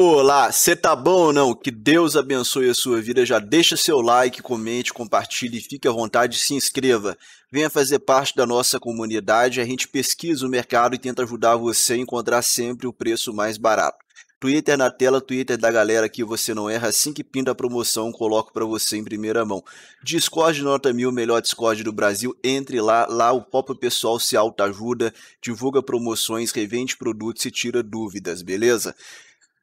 Olá, você tá bom ou não? Que Deus abençoe a sua vida. Já deixa seu like, comente, compartilhe, fique à vontade, se inscreva. Venha fazer parte da nossa comunidade. A gente pesquisa o mercado e tenta ajudar você a encontrar sempre o preço mais barato. Twitter na tela, Twitter da galera que você não erra. Assim que pinta a promoção, coloco para você em primeira mão. Discord nota mil, melhor Discord do Brasil. Entre lá, lá o próprio pessoal se autoajuda, divulga promoções, revende produtos e tira dúvidas, beleza?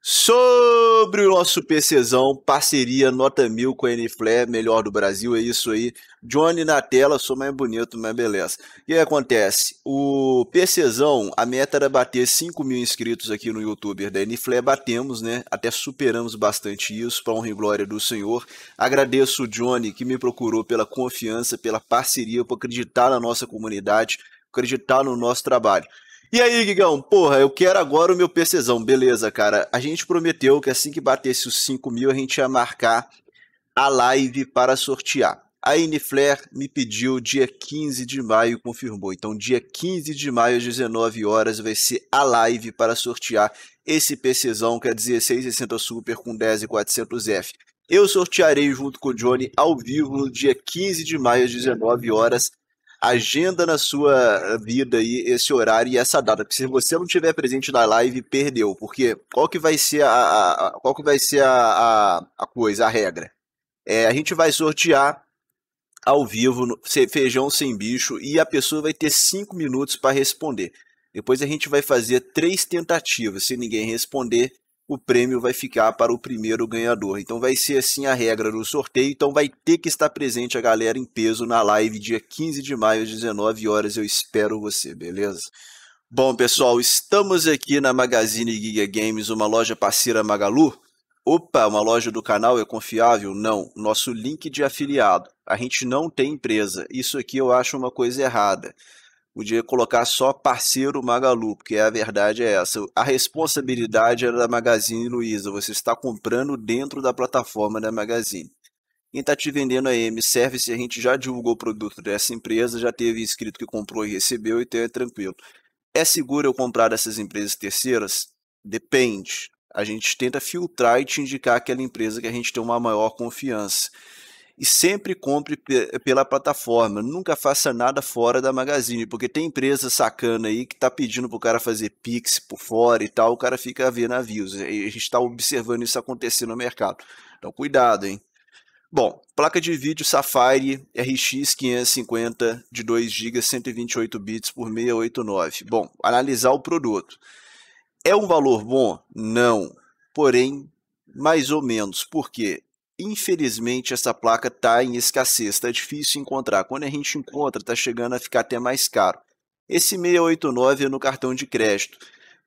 sobre o nosso PCzão, parceria nota mil com a Enflare, melhor do Brasil, é isso aí. Johnny na tela, sou mais bonito, mais beleza. E que acontece, o PCzão, a meta era bater 5 mil inscritos aqui no YouTube da Enflare, batemos, né? Até superamos bastante isso, para honra e glória do Senhor. Agradeço o Johnny que me procurou pela confiança, pela parceria, por acreditar na nossa comunidade, acreditar no nosso trabalho. E aí, Guigão, porra, eu quero agora o meu PCzão. Beleza, cara. A gente prometeu que assim que batesse os 5 mil, a gente ia marcar a live para sortear. A Inflair me pediu dia 15 de maio, confirmou. Então, dia 15 de maio, às 19 horas, vai ser a live para sortear esse PCzão que é 1660 Super com 10400F. Eu sortearei junto com o Johnny ao vivo no dia 15 de maio, às 19 horas agenda na sua eh, vida aí esse horário e essa data, porque se você não tiver presente na live, perdeu, porque qual que vai ser a, a, a qual que vai ser a, a, a coisa, a regra? É, a gente vai sortear ao vivo no, feijão sem bicho e a pessoa vai ter cinco minutos para responder. Depois a gente vai fazer três tentativas. Se ninguém responder, o prêmio vai ficar para o primeiro ganhador. Então vai ser assim a regra do sorteio. Então vai ter que estar presente a galera em peso na live dia 15 de maio às 19 horas. Eu espero você, beleza? Bom, pessoal, estamos aqui na Magazine Giga Games, uma loja parceira Magalu. Opa, uma loja do canal é confiável? Não, nosso link de afiliado. A gente não tem empresa. Isso aqui eu acho uma coisa errada. Podia colocar só parceiro Magalu, porque a verdade é essa. A responsabilidade era da Magazine Luiza. Você está comprando dentro da plataforma da Magazine. Quem está te vendendo a M-Service, a gente já divulgou o produto dessa empresa, já teve inscrito que comprou e recebeu, então é tranquilo. É seguro eu comprar dessas empresas terceiras? Depende. A gente tenta filtrar e te indicar aquela empresa que a gente tem uma maior confiança e sempre compre pela plataforma. Nunca faça nada fora da Magazine, porque tem empresa sacana aí que tá pedindo pro cara fazer Pix por fora e tal, o cara fica vendo ver navios. a gente está observando isso acontecer no mercado. Então cuidado, hein? Bom, placa de vídeo Safari RX 550 de 2 GB, 128 bits por 689. Bom, analisar o produto. É um valor bom? Não. Porém, mais ou menos, por quê Infelizmente, essa placa está em escassez, está difícil encontrar. Quando a gente encontra, está chegando a ficar até mais caro. Esse 689 é no cartão de crédito.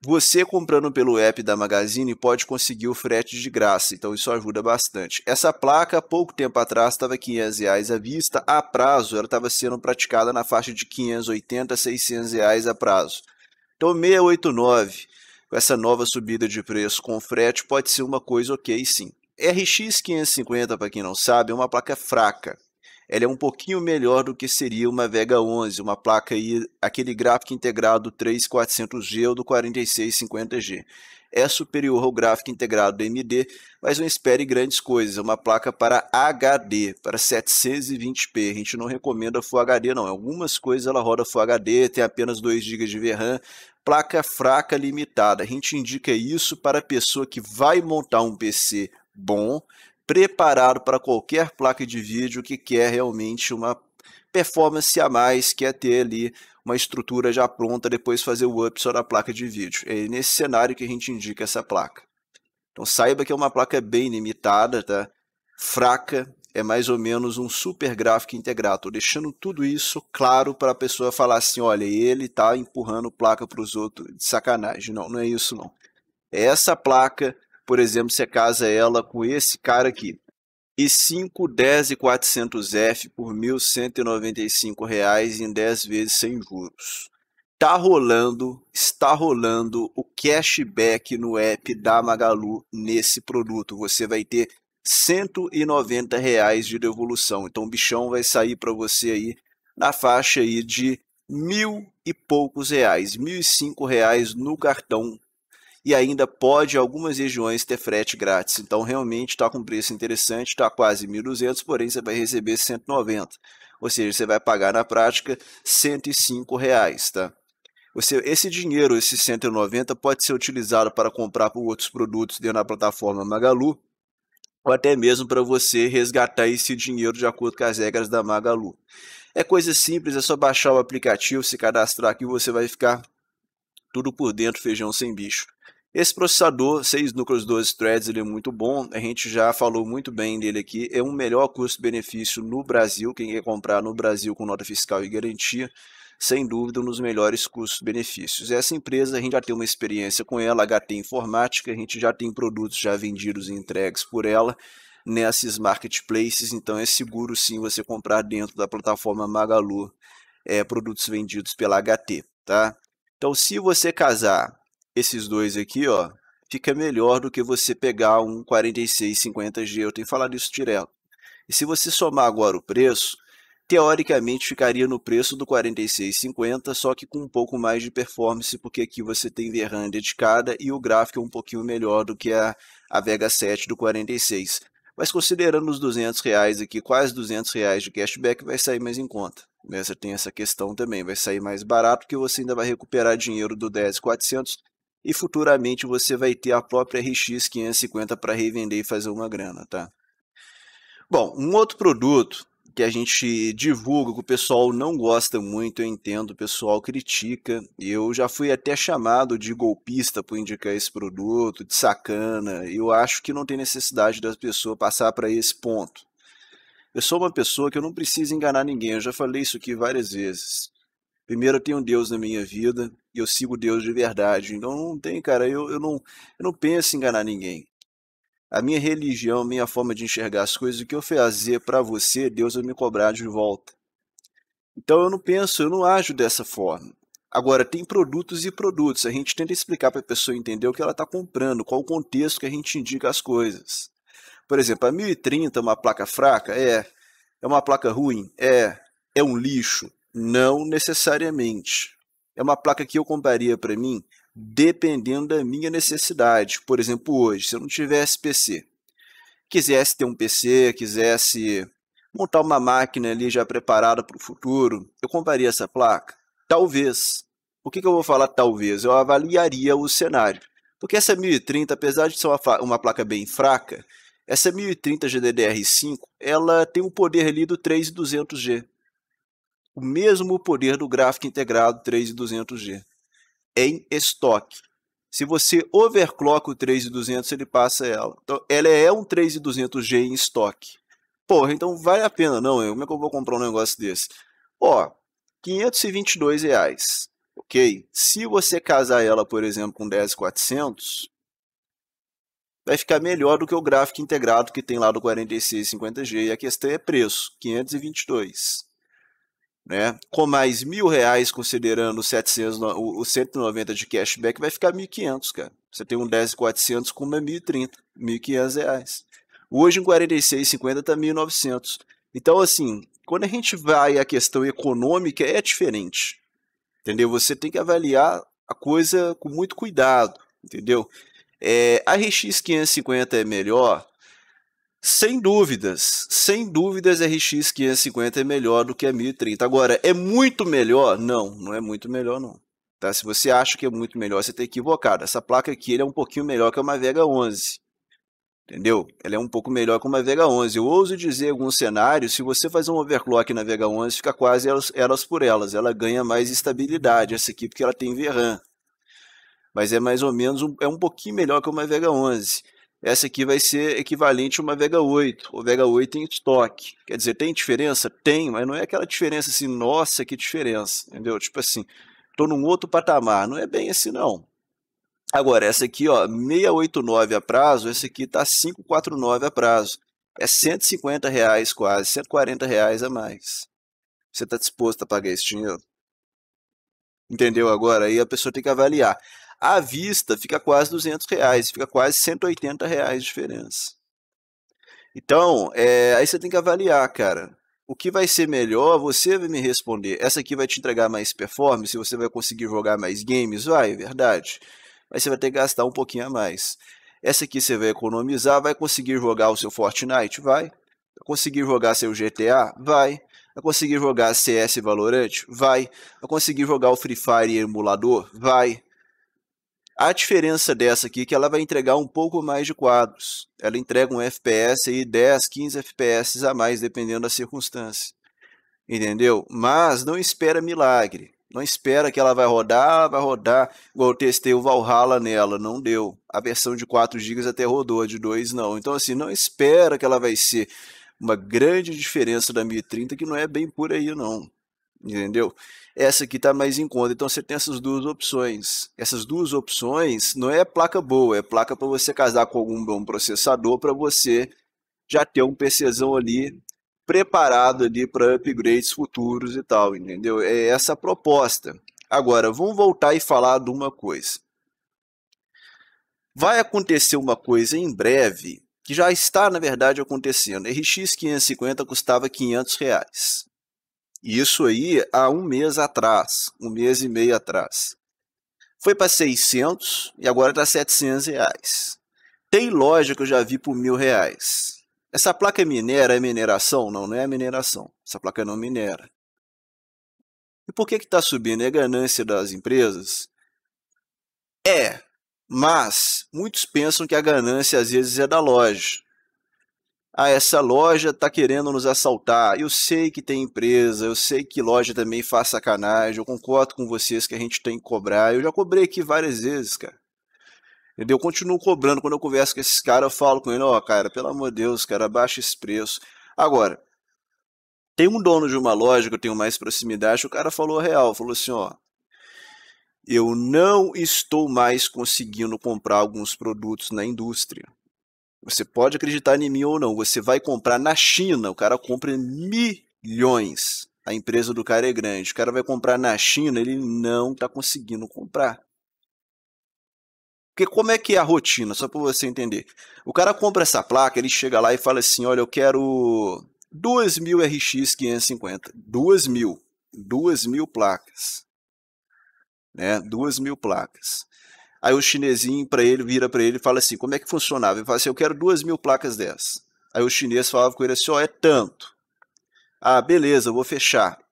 Você comprando pelo app da Magazine pode conseguir o frete de graça, então isso ajuda bastante. Essa placa, pouco tempo atrás, estava R$ 500 reais à vista, a prazo, ela estava sendo praticada na faixa de 580 a 600 reais a prazo. Então, 689, com essa nova subida de preço com frete, pode ser uma coisa ok sim. RX 550, para quem não sabe, é uma placa fraca. Ela é um pouquinho melhor do que seria uma Vega 11, uma placa aí, aquele gráfico integrado 3400G ou do 4650G. É superior ao gráfico integrado da AMD, mas não espere grandes coisas. É uma placa para HD, para 720p. A gente não recomenda Full HD, não. Algumas coisas ela roda Full HD, tem apenas 2 GB de VRAM, placa fraca limitada. A gente indica isso para a pessoa que vai montar um PC bom, preparado para qualquer placa de vídeo que quer realmente uma performance a mais, quer ter ali uma estrutura já pronta, depois fazer o up só na placa de vídeo. É nesse cenário que a gente indica essa placa. Então saiba que é uma placa bem limitada, tá? fraca, é mais ou menos um super gráfico integrado. Estou deixando tudo isso claro para a pessoa falar assim, olha, ele está empurrando placa para os outros de sacanagem. Não, não é isso não. É essa placa por exemplo, você casa ela com esse cara aqui. E 5, 10 e 400F por R$ 1.195 em 10 vezes sem juros. Tá rolando, está rolando o cashback no app da Magalu nesse produto. Você vai ter R$ 190 reais de devolução. Então o bichão vai sair para você aí na faixa aí de mil e poucos reais, mil e cinco reais no cartão e ainda pode algumas regiões ter frete grátis. Então realmente está com preço interessante, está quase 1.200, porém você vai receber 190. Ou seja, você vai pagar na prática 105 reais, tá? Você, esse dinheiro, esse 190, pode ser utilizado para comprar por outros produtos dentro da plataforma Magalu, ou até mesmo para você resgatar esse dinheiro de acordo com as regras da Magalu. É coisa simples, é só baixar o aplicativo, se cadastrar aqui, você vai ficar tudo por dentro, feijão sem bicho. Esse processador, 6 núcleos, 12 threads, ele é muito bom, a gente já falou muito bem dele aqui, é um melhor custo-benefício no Brasil, quem quer comprar no Brasil com nota fiscal e garantia, sem dúvida, um dos melhores custos-benefícios. Essa empresa, a gente já tem uma experiência com ela, HT Informática, a gente já tem produtos já vendidos e entregues por ela, nesses marketplaces, então é seguro sim você comprar dentro da plataforma Magalu é, produtos vendidos pela HT, tá? Então, se você casar esses dois aqui, ó, fica melhor do que você pegar um 46,50G. Eu tenho falado isso direto. E se você somar agora o preço, teoricamente ficaria no preço do 46,50, só que com um pouco mais de performance, porque aqui você tem VRAM dedicada e o gráfico é um pouquinho melhor do que a, a Vega 7 do 46. Mas considerando os 200 reais aqui, quase 200 reais de cashback, vai sair mais em conta. Né? Você tem essa questão também, vai sair mais barato, porque você ainda vai recuperar dinheiro do 10.400 e futuramente você vai ter a própria RX 550 para revender e fazer uma grana, tá? Bom, um outro produto que a gente divulga, que o pessoal não gosta muito, eu entendo, o pessoal critica. Eu já fui até chamado de golpista por indicar esse produto, de sacana. Eu acho que não tem necessidade da pessoa passar para esse ponto. Eu sou uma pessoa que eu não preciso enganar ninguém, eu já falei isso aqui várias vezes. Primeiro, eu tenho Deus na minha vida, e eu sigo Deus de verdade. Então não tem, cara, eu, eu, não, eu não penso em enganar ninguém. A minha religião, a minha forma de enxergar as coisas, o que eu fazer para você, Deus vai me cobrar de volta. Então eu não penso, eu não ajo dessa forma. Agora, tem produtos e produtos. A gente tenta explicar para a pessoa entender o que ela está comprando, qual o contexto que a gente indica as coisas. Por exemplo, a 1030 é uma placa fraca? É. É uma placa ruim? É. É um lixo? Não necessariamente é uma placa que eu compraria para mim dependendo da minha necessidade. Por exemplo, hoje, se eu não tivesse PC, quisesse ter um PC, quisesse montar uma máquina ali já preparada para o futuro, eu compraria essa placa? Talvez. Por que, que eu vou falar talvez? Eu avaliaria o cenário. Porque essa 1030, apesar de ser uma, uma placa bem fraca, essa 1030 GDDR5, ela tem o um poder ali do 3200G o mesmo poder do gráfico integrado 3200G é em estoque. Se você overclock o 3200, ele passa ela. Então, ela é um 3200G em estoque. Porra, então vale a pena, não? Eu, como é que eu vou comprar um negócio desse? Ó, 522 reais, ok? Se você casar ela, por exemplo, com 10,400, vai ficar melhor do que o gráfico integrado que tem lá do 4650G. E a questão é preço, 522 né? Com mais mil reais, considerando 700, o, o 190 de cashback, vai ficar 1.500, cara. Você tem um 10.400 com uma 1.030, é 1.500 reais. Hoje, em 46,50 está 1.900. Então, assim, quando a gente vai à questão econômica, é diferente. Entendeu? Você tem que avaliar a coisa com muito cuidado, entendeu? É, a RX 550 é melhor? Sem dúvidas, sem dúvidas RX 550 é melhor do que a 1030. Agora, é muito melhor? Não, não é muito melhor não. Tá? Se você acha que é muito melhor, você está equivocado. Essa placa aqui ele é um pouquinho melhor que uma Vega 11. Entendeu? Ela é um pouco melhor que uma Vega 11. Eu ouso dizer alguns cenários, se você fazer um overclock na Vega 11, fica quase elas, elas por elas. Ela ganha mais estabilidade, essa aqui, porque ela tem VRAM. Mas é mais ou menos, um, é um pouquinho melhor que uma Vega 11. Essa aqui vai ser equivalente a uma Vega 8, ou Vega 8 em estoque. Quer dizer, tem diferença? Tem, mas não é aquela diferença assim, nossa, que diferença, entendeu? Tipo assim, estou num outro patamar. Não é bem assim, não. Agora, essa aqui, ó, 689 a prazo, essa aqui tá 549 a prazo. É 150 reais quase, 140 reais a mais. Você está disposto a pagar esse dinheiro? Entendeu agora? Aí a pessoa tem que avaliar à vista fica quase 200 reais, fica quase 180 reais de diferença. Então, é, aí você tem que avaliar, cara. O que vai ser melhor, você vai me responder. Essa aqui vai te entregar mais performance, você vai conseguir jogar mais games, vai, verdade. Mas você vai ter que gastar um pouquinho a mais. Essa aqui você vai economizar, vai conseguir jogar o seu Fortnite? Vai. Vai conseguir jogar seu GTA? Vai. Vai conseguir jogar CS Valorant? Vai. Vai conseguir jogar o Free Fire emulador? Vai. A diferença dessa aqui é que ela vai entregar um pouco mais de quadros. Ela entrega um FPS aí 10, 15 FPS a mais, dependendo da circunstância. Entendeu? Mas não espera milagre. Não espera que ela vai rodar, vai rodar. Igual eu testei o Valhalla nela, não deu. A versão de 4 GB até rodou, a de 2 não. Então, assim, não espera que ela vai ser uma grande diferença da 1030, que não é bem por aí, não entendeu? Essa aqui está mais em conta. Então você tem essas duas opções. Essas duas opções não é placa boa, é placa para você casar com algum bom processador para você já ter um PCzão ali preparado ali para upgrades futuros e tal, entendeu? É essa a proposta. Agora, vamos voltar e falar de uma coisa. Vai acontecer uma coisa em breve que já está, na verdade, acontecendo. RX 550 custava 500 reais. Isso aí há um mês atrás, um mês e meio atrás. Foi para 600 e agora está 700 reais. Tem loja que eu já vi por mil reais. Essa placa é minera é mineração? Não, não é mineração. Essa placa não minera. E por que está subindo? É ganância das empresas? É, mas muitos pensam que a ganância às vezes é da loja ah, essa loja está querendo nos assaltar. Eu sei que tem empresa, eu sei que loja também faz sacanagem, eu concordo com vocês que a gente tem que cobrar. Eu já cobrei aqui várias vezes, cara. Entendeu? Eu continuo cobrando. Quando eu converso com esses caras, eu falo com ele, ó, oh, cara, pelo amor de Deus, cara, baixa esse preço. Agora, tem um dono de uma loja que eu tenho mais proximidade, o cara falou real, falou assim, ó, eu não estou mais conseguindo comprar alguns produtos na indústria. Você pode acreditar em mim ou não. Você vai comprar na China, o cara compra milhões. A empresa do cara é grande. O cara vai comprar na China, ele não está conseguindo comprar. Porque como é que é a rotina? Só para você entender. O cara compra essa placa, ele chega lá e fala assim: olha, eu quero 2.000 RX 550. 2.000. 2.000 placas. Né? 2.000 placas. Aí o chinesinho para ele vira para ele e fala assim: como é que funcionava? Ele fala assim: eu quero duas mil placas dessas. Aí o chinês falava com ele assim: ó, oh, é tanto. Ah, beleza, eu vou fechar. Aí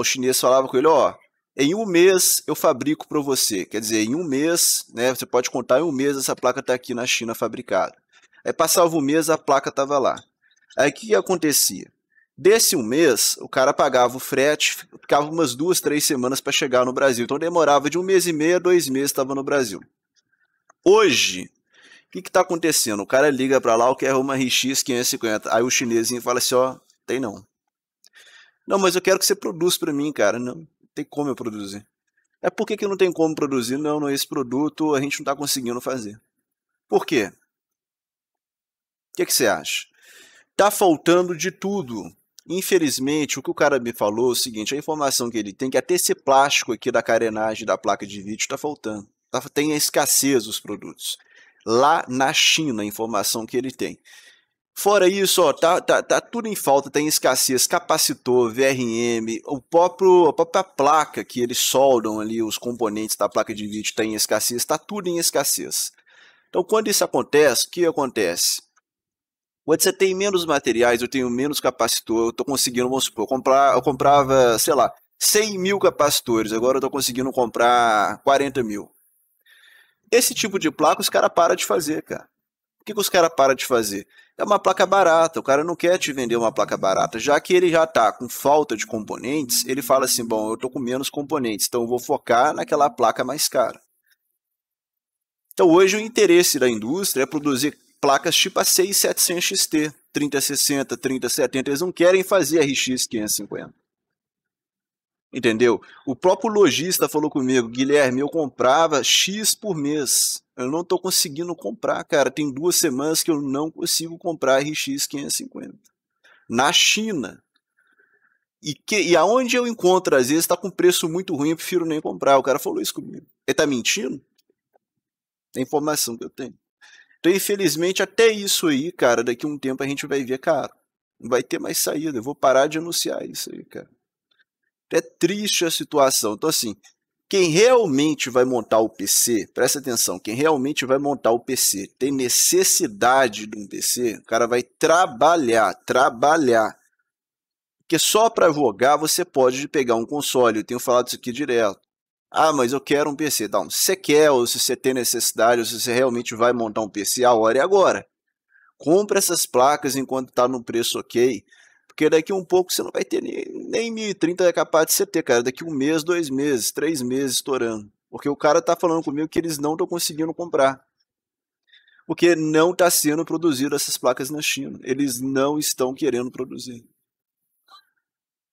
o chinês falava com ele: ó, oh, em um mês eu fabrico para você. Quer dizer, em um mês, né? Você pode contar em um mês essa placa está aqui na China fabricada. Aí passava um mês, a placa estava lá. Aí o que acontecia? Desse um mês, o cara pagava o frete, ficava umas duas, três semanas para chegar no Brasil. Então demorava de um mês e meio a dois meses, estava no Brasil. Hoje, o que está acontecendo? O cara liga para lá, quer uma RX 550. Aí o chinesinho fala assim: ó, tem não. Não, mas eu quero que você produza para mim, cara. Não, tem como eu produzir. É porque que, que não tem como produzir? Não, não, é esse produto a gente não está conseguindo fazer. Por quê? O que, que você acha? Tá faltando de tudo. Infelizmente, o que o cara me falou é o seguinte: a informação que ele tem é que até esse plástico aqui da carenagem da placa de vídeo está faltando. Tá, tem a escassez dos produtos. Lá na China, a informação que ele tem. Fora isso, ó, tá, tá, tá tudo em falta, tem escassez, capacitor, VRM, o próprio, a própria placa que eles soldam ali, os componentes da placa de vídeo tem tá escassez, está tudo em escassez. Então, quando isso acontece, o que acontece? Onde você tem menos materiais, eu tenho menos capacitor, eu tô conseguindo, vamos supor, eu, comprar, eu comprava, sei lá, 100 mil capacitores, agora eu tô conseguindo comprar 40 mil. Esse tipo de placa os caras param de fazer, cara. O que, que os caras param de fazer? É uma placa barata, o cara não quer te vender uma placa barata, já que ele já tá com falta de componentes, ele fala assim, bom, eu tô com menos componentes, então eu vou focar naquela placa mais cara. Então hoje o interesse da indústria é produzir placas tipo a 6700 XT, 3060, 3070, eles não querem fazer RX 550. Entendeu? O próprio lojista falou comigo, Guilherme, eu comprava X por mês. Eu não estou conseguindo comprar, cara. Tem duas semanas que eu não consigo comprar RX 550. Na China. E, que, e aonde eu encontro, às vezes, está com preço muito ruim, eu prefiro nem comprar. O cara falou isso comigo. Ele está mentindo? É a informação que eu tenho. Então, infelizmente, até isso aí, cara, daqui a um tempo a gente vai ver, cara, não vai ter mais saída. Eu vou parar de anunciar isso aí, cara. É triste a situação. Então, assim, quem realmente vai montar o PC, presta atenção, quem realmente vai montar o PC, tem necessidade de um PC, o cara vai trabalhar, trabalhar. Porque só para jogar você pode pegar um console, eu tenho falado isso aqui direto. Ah, mas eu quero um PC. Não, se você quer, ou se você tem necessidade, ou se você realmente vai montar um PC, a hora é agora. Compre essas placas enquanto está no preço ok, porque daqui um pouco você não vai ter nem, nem 1030 é capaz de você ter, cara. Daqui um mês, dois meses, três meses estourando. Porque o cara está falando comigo que eles não estão conseguindo comprar. Porque não está sendo produzido essas placas na China. Eles não estão querendo produzir.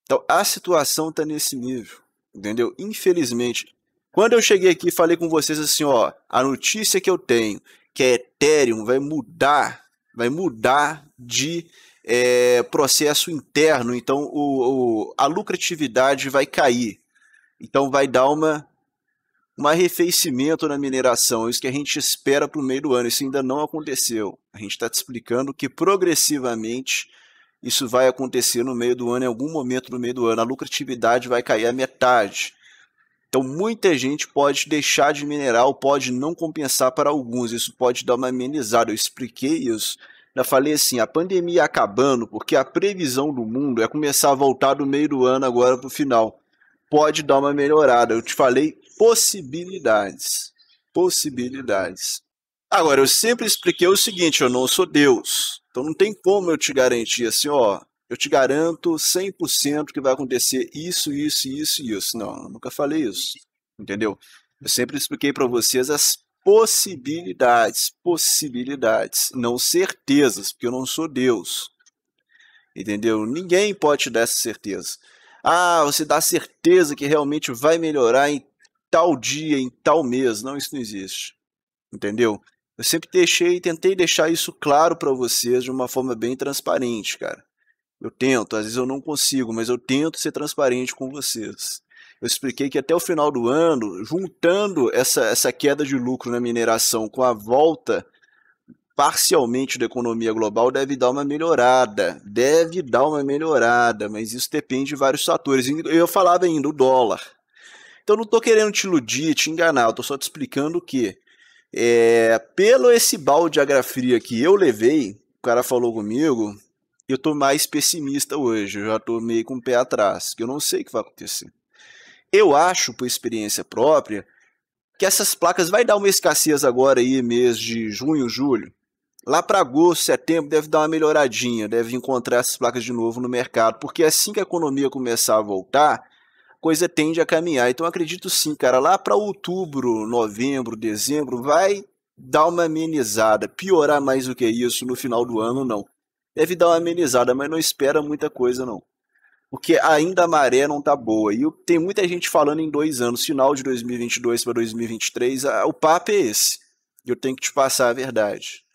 Então a situação está nesse nível entendeu? Infelizmente. Quando eu cheguei aqui falei com vocês assim, ó, a notícia que eu tenho, que a é Ethereum vai mudar, vai mudar de é, processo interno, então o, o, a lucratividade vai cair. Então vai dar uma um arrefecimento na mineração, é isso que a gente espera para o meio do ano. Isso ainda não aconteceu. A gente está te explicando que progressivamente isso vai acontecer no meio do ano, em algum momento no meio do ano. A lucratividade vai cair a metade. Então, muita gente pode deixar de mineral, pode não compensar para alguns. Isso pode dar uma amenizada. Eu expliquei isso. Eu falei assim: a pandemia acabando, porque a previsão do mundo é começar a voltar do meio do ano agora para o final. Pode dar uma melhorada. Eu te falei possibilidades. Possibilidades. Agora, eu sempre expliquei o seguinte: eu não sou Deus. Então não tem como eu te garantir assim, ó, eu te garanto 100% que vai acontecer isso, isso, isso e isso. Não, eu nunca falei isso, entendeu? Eu sempre expliquei para vocês as possibilidades, possibilidades, não certezas, porque eu não sou Deus. Entendeu? Ninguém pode te dar essa certeza. Ah, você dá certeza que realmente vai melhorar em tal dia, em tal mês. Não, isso não existe. Entendeu? Eu sempre deixei, tentei deixar isso claro para vocês de uma forma bem transparente, cara. Eu tento, às vezes eu não consigo, mas eu tento ser transparente com vocês. Eu expliquei que até o final do ano, juntando essa, essa queda de lucro na mineração com a volta parcialmente da economia global, deve dar uma melhorada. Deve dar uma melhorada, mas isso depende de vários fatores. Eu falava ainda, o dólar. Então não estou querendo te iludir, te enganar, eu estou só te explicando o que é, pelo esse balde de fria que eu levei, o cara falou comigo, eu tô mais pessimista hoje, eu já tô meio com o pé atrás, que eu não sei o que vai acontecer. Eu acho, por experiência própria, que essas placas vai dar uma escassez agora aí, mês de junho, julho. Lá para agosto, setembro, deve dar uma melhoradinha, deve encontrar essas placas de novo no mercado, porque assim que a economia começar a voltar, coisa tende a caminhar. Então acredito sim, cara, lá para outubro, novembro, dezembro, vai dar uma amenizada. Piorar mais do que isso no final do ano, não. Deve dar uma amenizada, mas não espera muita coisa, não. Porque ainda a maré não tá boa. E tem muita gente falando em dois anos, final de 2022 para 2023. O papo é esse. Eu tenho que te passar a verdade.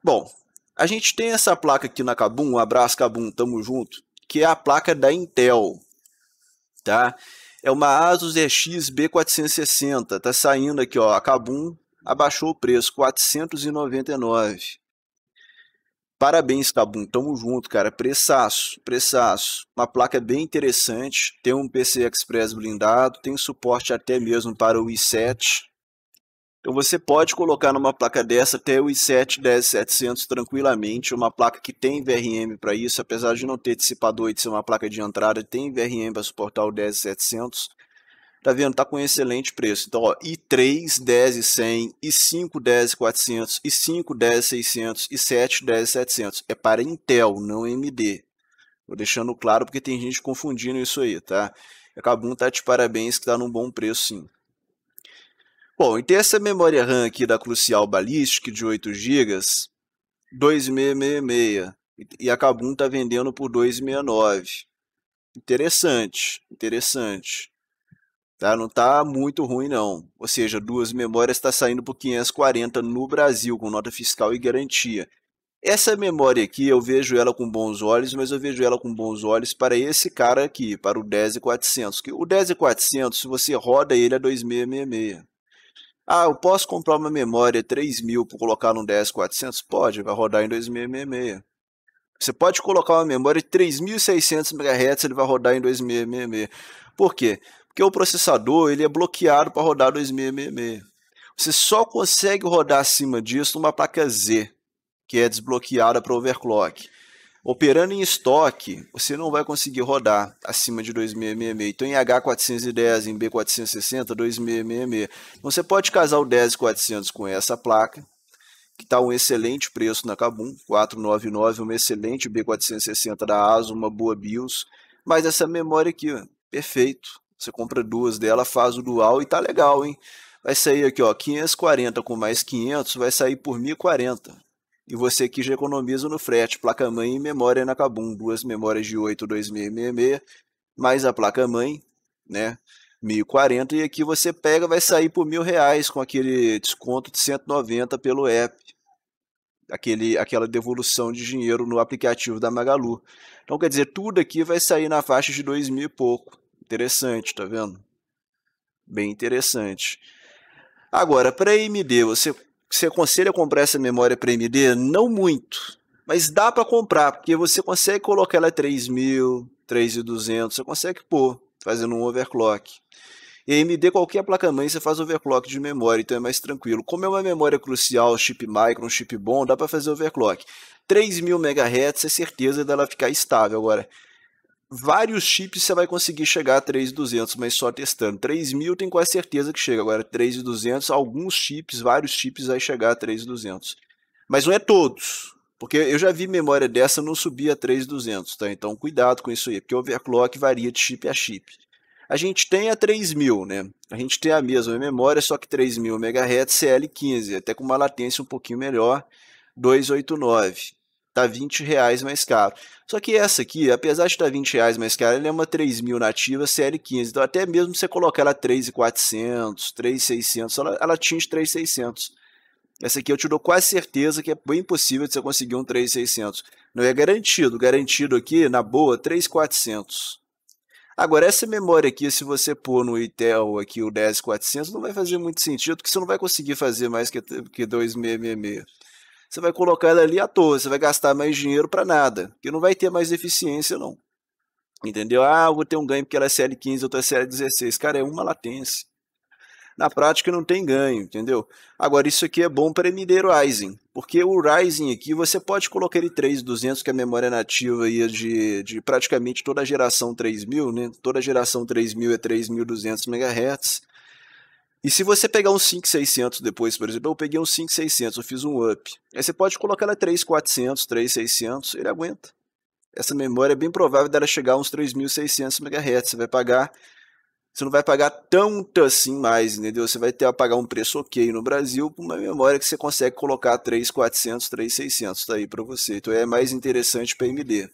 Bom, a gente tem essa placa aqui na Cabum, um abraço Cabum, tamo junto, que é a placa da Intel tá? É uma Asus RX B460, tá saindo aqui, ó, a Kabum abaixou o preço, 499. Parabéns, Kabum, tamo junto, cara, preçaço, preçaço. Uma placa bem interessante, tem um PC Express blindado, tem suporte até mesmo para o i7, então você pode colocar numa placa dessa até o i7 10700 tranquilamente, uma placa que tem VRM para isso, apesar de não ter dissipador e de ser uma placa de entrada, tem VRM para suportar o 10700. Tá vendo? Tá com excelente preço. Então, ó, i3 10100, i5 10400, i5 10600, i7 10700. É para Intel, não AMD. Vou deixando claro porque tem gente confundindo isso aí, tá? A Kabum tá de parabéns que tá num bom preço sim. Bom, e tem essa memória RAM aqui da Crucial Ballistic de 8 GB, 2666. E a Kabum está vendendo por 269. Interessante, interessante. Tá? Não está muito ruim, não. Ou seja, duas memórias está saindo por 540 no Brasil, com nota fiscal e garantia. Essa memória aqui, eu vejo ela com bons olhos, mas eu vejo ela com bons olhos para esse cara aqui, para o 10400. O 10400, se você roda ele, é 2666. Ah, eu posso comprar uma memória 3000 para colocar num DS400? Pode, vai rodar em 2666. Você pode colocar uma memória de 3600 MHz, ele vai rodar em 2666. Por quê? Porque o processador ele é bloqueado para rodar 2666. Você só consegue rodar acima disso numa placa Z, que é desbloqueada para overclock. Operando em estoque, você não vai conseguir rodar acima de 2666. Então, em H410, em B460, 2666. Então, você pode casar o 10400 com essa placa, que está um excelente preço na Kabum, 499, uma excelente B460 da ASUS, uma boa BIOS, mas essa memória aqui, perfeito. Você compra duas dela, faz o dual e tá legal, hein? Vai sair aqui, ó, 540 com mais 500, vai sair por 1040 e você que já economiza no frete, placa-mãe e memória na Kabum, duas memórias de 8 2666, mais a placa-mãe, né, 1040, e aqui você pega, vai sair por mil reais com aquele desconto de 190 pelo app, aquele, aquela devolução de dinheiro no aplicativo da Magalu. Então, quer dizer, tudo aqui vai sair na faixa de dois mil e pouco. Interessante, tá vendo? Bem interessante. Agora, para a AMD, você você aconselha comprar essa memória para AMD? Não muito, mas dá para comprar, porque você consegue colocar ela 3.000, 3.200, você consegue pôr, fazendo um overclock. E AMD, qualquer placa-mãe, você faz overclock de memória, então é mais tranquilo. Como é uma memória crucial, chip micro, um chip bom, dá para fazer overclock. 3.000 MHz é certeza dela ficar estável. Agora, vários chips você vai conseguir chegar a 3.200, mas só testando. 3.000 tem quase certeza que chega, agora 3.200, alguns chips, vários chips vai chegar a 3.200. Mas não é todos, porque eu já vi memória dessa não subir a 3.200, tá? Então cuidado com isso aí, porque o overclock varia de chip a chip. A gente tem a 3.000, né? A gente tem a mesma memória, só que 3.000 MHz CL15, até com uma latência um pouquinho melhor, 289 tá 20 reais mais caro. Só que essa aqui, apesar de estar tá 20 reais mais cara, ela é uma 3.000 nativa CL15. Então, até mesmo você colocar ela 3.400, 3.600, ela, ela atinge 3.600. Essa aqui eu te dou quase certeza que é bem possível de você conseguir um 3.600. Não é garantido. Garantido aqui, na boa, 3.400. Agora, essa memória aqui, se você pôr no Intel aqui o 10400, não vai fazer muito sentido, porque você não vai conseguir fazer mais que, que 2666 você vai colocar ela ali à toa, você vai gastar mais dinheiro para nada, que não vai ter mais eficiência não. Entendeu? Ah, eu vou ter um ganho porque ela é CL15, outra é CL16. Cara, é uma latência. Na prática não tem ganho, entendeu? Agora isso aqui é bom para MD Rising, porque o Rising aqui você pode colocar ele 3200, que é a memória nativa aí é de, de praticamente toda a geração 3000, né? Toda a geração 3000 é 3200 MHz. E se você pegar um 5600 depois, por exemplo, eu peguei um 5600, eu fiz um up. Aí você pode colocar ela 3400, 3600, ele aguenta. Essa memória é bem provável dela chegar a uns 3600 MHz, você vai pagar você não vai pagar tanto assim mais, entendeu? Você vai ter a pagar um preço ok no Brasil com uma memória que você consegue colocar 3.400, 3.600, tá aí para você. Então é mais interessante para MD.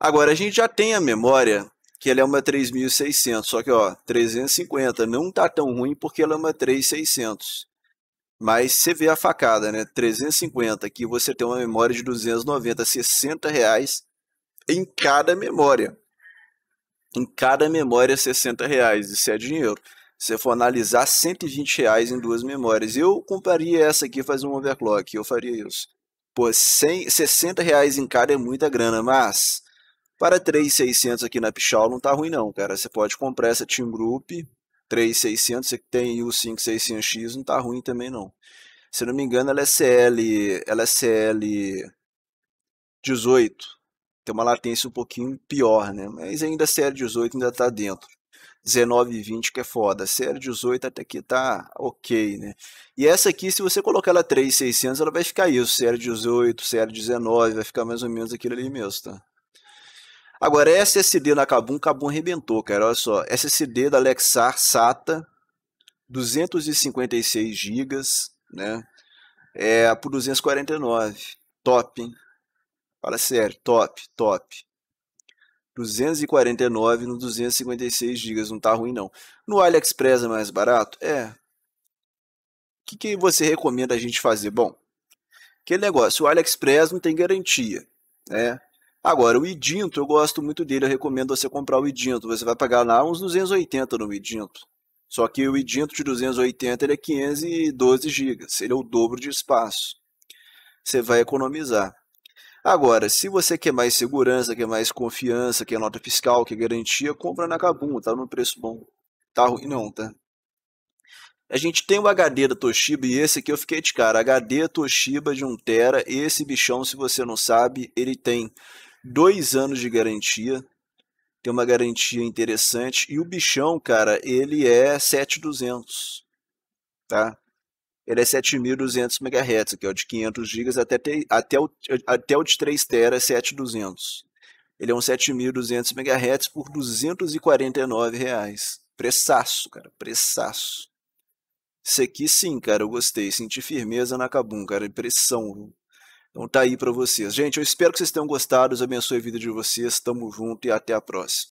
Agora, a gente já tem a memória que ela é uma 3600, só que ó, 350 não tá tão ruim porque ela é uma 3600. Mas você vê a facada, né? 350 aqui você tem uma memória de 290, 60 reais em cada memória. Em cada memória 60 reais, isso é dinheiro. Se você for analisar 120 reais em duas memórias, eu compraria essa aqui fazer um overclock, eu faria isso. Pô, 100, 60 reais em cada é muita grana, mas para 3,600 aqui na Pichal não tá ruim não, cara. Você pode comprar essa Team Group 3,600, você que tem o 5600X não tá ruim também não. Se não me engano, ela é CL, ela é CL 18. Tem uma latência um pouquinho pior, né? Mas ainda a CL 18 ainda tá dentro. 19.20 que é foda. A série 18 até que tá ok, né? E essa aqui, se você colocar ela 3,600, ela vai ficar isso. CL 18, CL 19, vai ficar mais ou menos aquilo ali mesmo, tá? Agora, SSD na Kabum, Kabum arrebentou, cara. Olha só, SSD da Lexar SATA, 256 GB, né? É, por 249. Top, hein? Fala sério, top, top. 249 no 256 GB, não tá ruim não. No AliExpress é mais barato? É. O que, que você recomenda a gente fazer? Bom, aquele negócio, o AliExpress não tem garantia, né? Agora, o Idinto, eu gosto muito dele, eu recomendo você comprar o Idinto. Você vai pagar lá uns 280 no Idinto. Só que o Idinto de 280 ele é 512 GB, ele é o dobro de espaço. Você vai economizar. Agora, se você quer mais segurança, quer mais confiança, quer nota fiscal, quer garantia, compra na Kabum, tá no preço bom. Tá ruim não, tá? A gente tem o HD da Toshiba e esse aqui eu fiquei de cara. HD Toshiba de 1TB, esse bichão, se você não sabe, ele tem dois anos de garantia. Tem uma garantia interessante. E o bichão, cara, ele é 7200. Tá? Ele é 7.200 MHz, que é o de 500 GB até, até, o, até o de 3 TB é 7.200. Ele é um 7.200 MHz por 249. Reais. Pressaço, cara, pressaço. Isso aqui sim, cara, eu gostei. Senti firmeza na Kabum, cara, impressão. Então tá aí para vocês. Gente, eu espero que vocês tenham gostado. Deus abençoe a vida de vocês. Tamo junto e até a próxima.